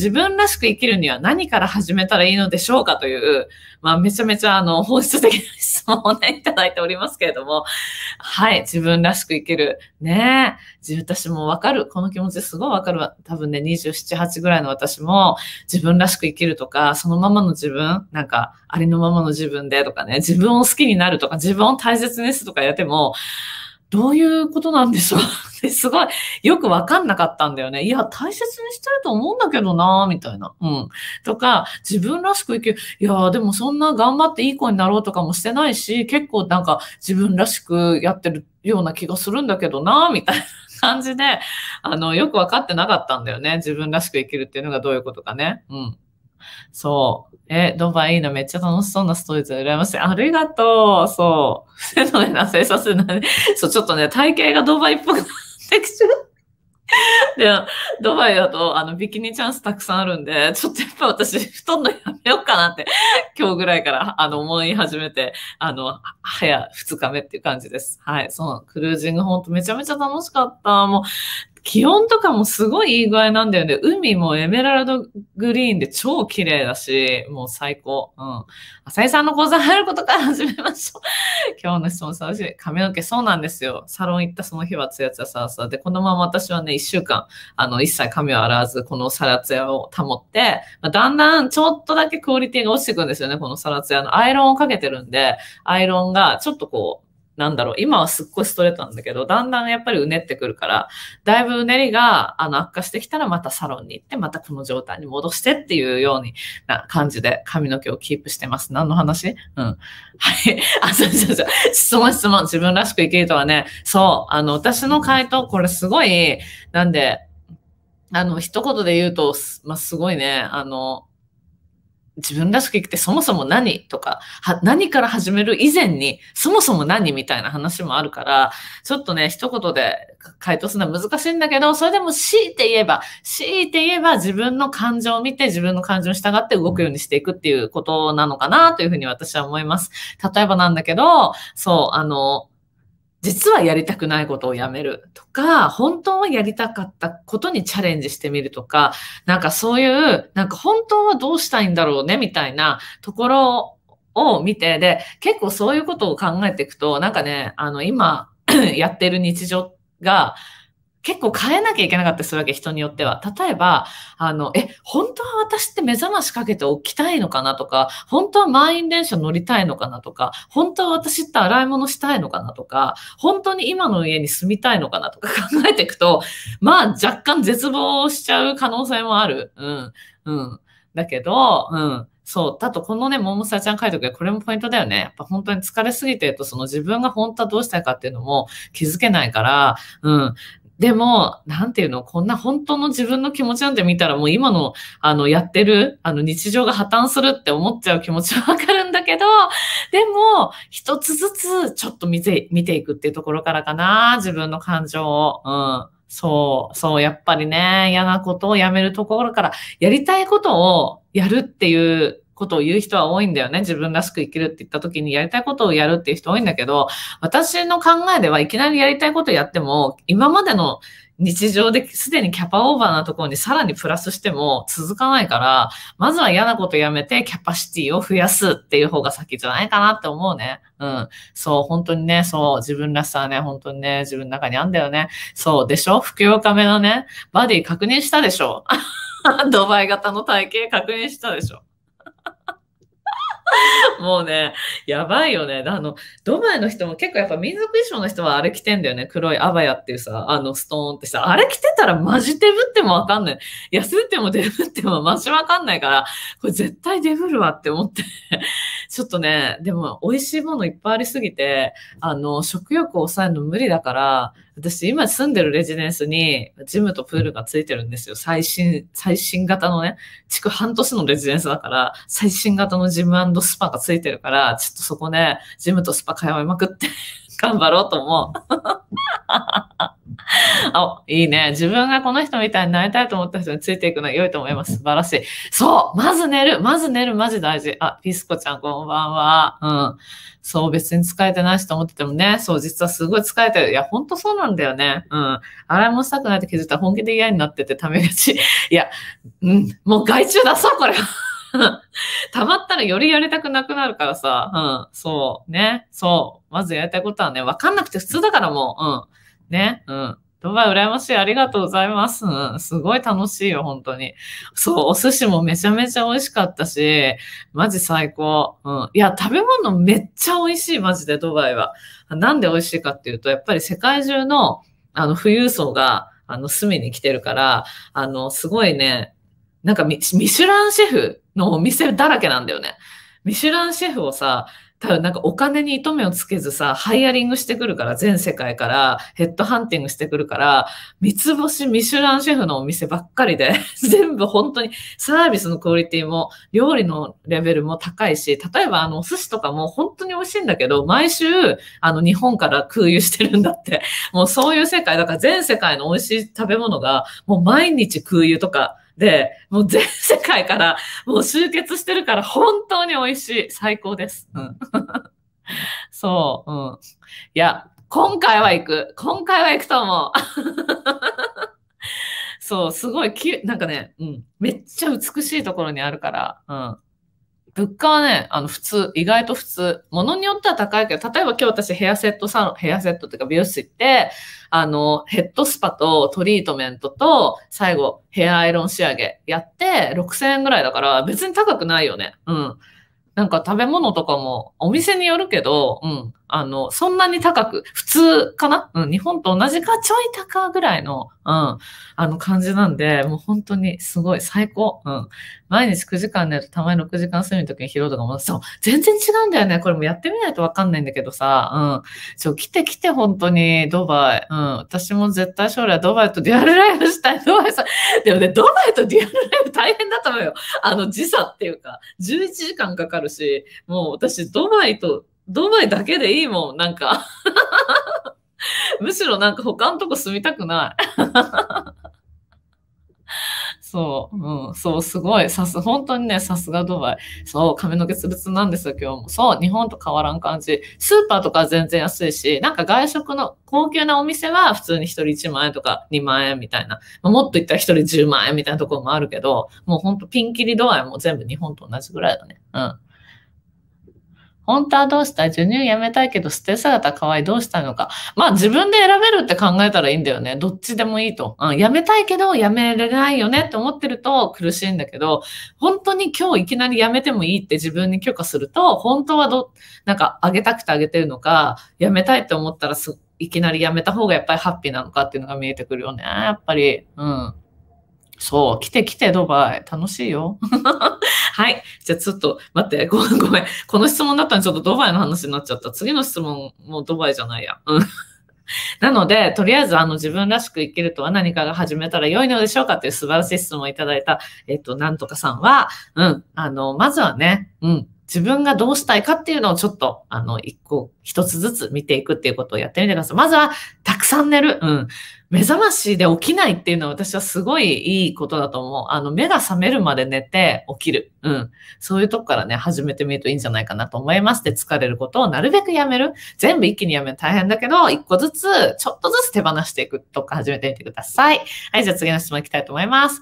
自分らしく生きるには何から始めたらいいのでしょうかという、まあ、めちゃめちゃ、あの、本質的な質問をね、いただいておりますけれども、はい、自分らしく生きる。ねえ、私もわかる。この気持ちすごいわかる。多分ね、27、8ぐらいの私も、自分らしく生きるとか、そのままの自分、なんか、ありのままの自分でとかね、自分を好きになるとか、自分を大切にするとかやっても、どういうことなんでしょうすごい、よくわかんなかったんだよね。いや、大切にしてると思うんだけどなみたいな。うん。とか、自分らしく生きる。いや、でもそんな頑張っていい子になろうとかもしてないし、結構なんか自分らしくやってるような気がするんだけどなみたいな。感じで、あの、よくわかってなかったんだよね。自分らしく生きるっていうのがどういうことかね。うん。そう。え、ドバイいいのめっちゃ楽しそうなストーリーズ羨ましい。ありがとう。そう。そう、ちょっとね、体型がドバイっぽくなってきちゃう。で、ドバイだと、あの、ビキニチャンスたくさんあるんで、ちょっとやっぱ私、太んのやめようかなって、今日ぐらいから、あの、思い始めて、あの、早、二日目っていう感じです。はい、そう、クルージングほんとめちゃめちゃ楽しかった。もう、気温とかもすごいいい具合なんだよね。海もエメラルドグリーンで超綺麗だし、もう最高。うん。浅井さんの講座入ることから始めましょう。今日の質問楽しい。髪の毛、そうなんですよ。サロン行ったその日はツヤツヤサラサラで、このまま私はね、一週間、あの、一切髪を洗わず、このサラツヤを保って、まあ、だんだんちょっとだけクオリティが落ちてくんですよね、このサラツヤの。アイロンをかけてるんで、アイロンがちょっとこう、なんだろう、今はすっごいストレートなんだけど、だんだんやっぱりうねってくるから、だいぶうねりがあの悪化してきたらまたサロンに行って、またこの状態に戻してっていうようにな感じで髪の毛をキープしてます。何の話うん。はい。あ、そうそうそう。質問質問。自分らしく生きるとはね、そう、あの、私の回答、これすごい、なんで、あの、一言で言うと、ますごいね、あの、自分らしく生きてそもそも何とか、何から始める以前に、そもそも何みたいな話もあるから、ちょっとね、一言で回答するのは難しいんだけど、それでも強いて言えば、強いて言えば自分の感情を見て自分の感情に従って動くようにしていくっていうことなのかなというふうに私は思います。例えばなんだけど、そう、あの、実はやりたくないことをやめるとか、本当はやりたかったことにチャレンジしてみるとか、なんかそういう、なんか本当はどうしたいんだろうねみたいなところを見て、で、結構そういうことを考えていくと、なんかね、あの今 やってる日常が、結構変えなきゃいけなかったりするわけ、人によっては。例えば、あの、え、本当は私って目覚ましかけておきたいのかなとか、本当は満員電車乗りたいのかなとか、本当は私って洗い物したいのかなとか、本当に今の家に住みたいのかなとか 考えていくと、まあ若干絶望しちゃう可能性もある。うん。うん。だけど、うん。そう。だと、このね、ももさちゃん書いておけこれもポイントだよね。やっぱ本当に疲れすぎてると、その自分が本当はどうしたいかっていうのも気づけないから、うん。でも、なんていうの、こんな本当の自分の気持ちなんて見たらもう今の、あの、やってる、あの、日常が破綻するって思っちゃう気持ちはわかるんだけど、でも、一つずつちょっと見て、見ていくっていうところからかな、自分の感情を。うん。そう、そう、やっぱりね、嫌なことをやめるところから、やりたいことをやるっていうことを言う人は多いんだよね。自分らしく生きるって言った時にやりたいことをやるっていう人多いんだけど、私の考えではいきなりやりたいことやっても、今までの日常ですでにキャパオーバーなところにさらにプラスしても続かないから、まずは嫌なことやめてキャパシティを増やすっていう方が先じゃないかなって思うね。うん。そう、本当にね、そう、自分らしさはね、本当にね、自分の中にあんだよね。そう、でしょ服用カメのね、バディ確認したでしょ ドバイ型の体型確認したでしょ もうね、やばいよね。あの、ドバイの人も結構やっぱ民族衣装の人はあれ着てんだよね。黒いアバヤっていうさ、あのストーンってさ、あれ着てたらマジデブってもわかんない。休んでもデブってもマジわかんないから、これ絶対デブるわって思って。ちょっとね、でも美味しいものいっぱいありすぎて、あの、食欲を抑えるの無理だから、私今住んでるレジデンスにジムとプールがついてるんですよ。最新、最新型のね、築半年のレジデンスだから、最新型のジムとスパがついてるから、ちょっとそこね、ジムとスパ通いまくって 頑張ろうと思う。あ、いいね。自分がこの人みたいになりたいと思った人についていくの良いと思います。素晴らしい。そうまず寝るまず寝るマジ大事。あ、ピスコちゃんこんばんは。うん。そう、別に疲れてないしと思っててもね、そう、実はすごい疲れてる。いや、ほんとそうなんだよね。うん。洗い物したくないって気づいたら本気で嫌になっててためがち。いや、うん。もう害虫だそう、これ溜 まったらよりやりたくなくなるからさ、うん、そう、ね、そう。まずやりたいことはね、わかんなくて普通だからもう、うん、ね、うん。ドバイ羨ましい。ありがとうございます。すごい楽しいよ、本当に。そう、お寿司もめちゃめちゃ美味しかったし、マジ最高。うん。いや、食べ物めっちゃ美味しい、マジで、ドバイは。なんで美味しいかっていうと、やっぱり世界中の、あの、富裕層が、あの、住みに来てるから、あの、すごいね、なんかミミシュランシェフのお店だらけなんだよね。ミシュランシェフをさ、多分なんかお金に糸目をつけずさ、ハイアリングしてくるから、全世界から、ヘッドハンティングしてくるから、三つ星ミシュランシェフのお店ばっかりで、全部本当にサービスのクオリティも、料理のレベルも高いし、例えばあのお寿司とかも本当に美味しいんだけど、毎週あの日本から空輸してるんだって、もうそういう世界、だから全世界の美味しい食べ物が、もう毎日空輸とか、で、もう全世界からもう集結してるから本当に美味しい。最高です。うん、そう、うん。いや、今回は行く。今回は行くと思う。そう、すごいなんかね、うん、めっちゃ美しいところにあるから、うん。物価はね、あの、普通、意外と普通。物によっては高いけど、例えば今日私ヘアセットサロン、ヘアセットっていうか美容室行って、あの、ヘッドスパとトリートメントと、最後、ヘアアイロン仕上げやって、6000円ぐらいだから、別に高くないよね。うん。なんか食べ物とかも、お店によるけど、うん。あの、そんなに高く、普通かなうん、日本と同じか、ちょい高ぐらいの、うん、あの感じなんで、もう本当にすごい最高。うん。毎日9時間寝るとたまに6時間睡眠の時に疲労度がもす。そう、全然違うんだよね。これもやってみないとわかんないんだけどさ、うん。ちょ、来て来て本当に、ドバイ。うん。私も絶対将来ドバイとデュアルライブしたい。ドバイさ、でもね、ドバイとデュアルライブ大変だと思うよ。あの、時差っていうか、11時間かかるし、もう私、ドバイとドバイだけでいいもん、なんかむしろなんか他のとこ住みたくないそう、うん、そう、すごい、さす、本当にね、さすがドバイ。そう、髪の毛ツルツルなんですよ、今日も。そう、日本と変わらん感じ。スーパーとか全然安いし、なんか外食の高級なお店は普通に1人1万円とか2万円みたいな。もっと言ったら1人10万円みたいなところもあるけど、もうほんとピンキリ度合いも全部日本と同じぐらいだね。うん。本当はどうしたい授乳やめたいけど捨て姿可愛いどうしたいのか。まあ自分で選べるって考えたらいいんだよね。どっちでもいいと。うん、やめたいけどやめれないよねって思ってると苦しいんだけど、本当に今日いきなりやめてもいいって自分に許可すると、本当はど、なんかあげたくてあげてるのか、やめたいって思ったらすいきなりやめた方がやっぱりハッピーなのかっていうのが見えてくるよね。やっぱり。うん。そう、来て来てドバイ。楽しいよ。はい。じゃあちょっと待って、ごめんごめん。この質問だったらちょっとドバイの話になっちゃった。次の質問もドバイじゃないや。うん。なので、とりあえずあの自分らしく生きるとは何かが始めたら良いのでしょうかっていう素晴らしい質問をいただいた、えっと、なんとかさんは、うん、あの、まずはね、うん、自分がどうしたいかっていうのをちょっと、あの、一個、一つずつ見ていくっていうことをやってみてください。まずは、たくさん寝る。うん。目覚ましで起きないっていうのは私はすごいいいことだと思う。あの、目が覚めるまで寝て起きる。うん。そういうとこからね、始めてみるといいんじゃないかなと思います。で、疲れることをなるべくやめる。全部一気にやめる大変だけど、一個ずつ、ちょっとずつ手放していくとか始めてみてください。はい、じゃあ次の質問いきたいと思います。